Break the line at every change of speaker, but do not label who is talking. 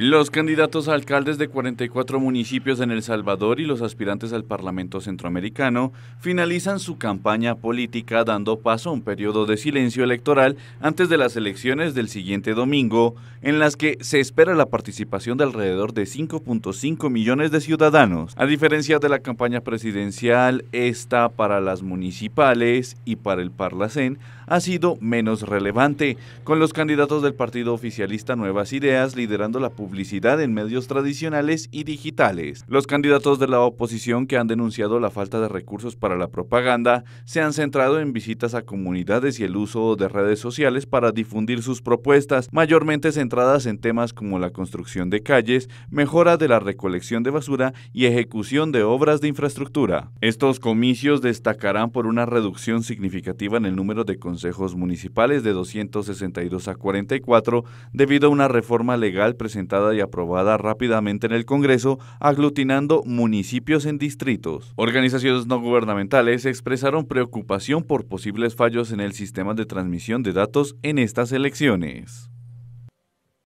Los candidatos a alcaldes de 44 municipios en El Salvador y los aspirantes al Parlamento Centroamericano finalizan su campaña política dando paso a un periodo de silencio electoral antes de las elecciones del siguiente domingo, en las que se espera la participación de alrededor de 5.5 millones de ciudadanos. A diferencia de la campaña presidencial, esta para las municipales y para el Parlacén ha sido menos relevante, con los candidatos del partido oficialista Nuevas Ideas liderando la publicación publicidad en medios tradicionales y digitales. Los candidatos de la oposición que han denunciado la falta de recursos para la propaganda se han centrado en visitas a comunidades y el uso de redes sociales para difundir sus propuestas, mayormente centradas en temas como la construcción de calles, mejora de la recolección de basura y ejecución de obras de infraestructura. Estos comicios destacarán por una reducción significativa en el número de consejos municipales de 262 a 44 debido a una reforma legal presentada y aprobada rápidamente en el Congreso, aglutinando municipios en distritos. Organizaciones no gubernamentales expresaron preocupación por posibles fallos en el sistema de transmisión de datos en estas elecciones.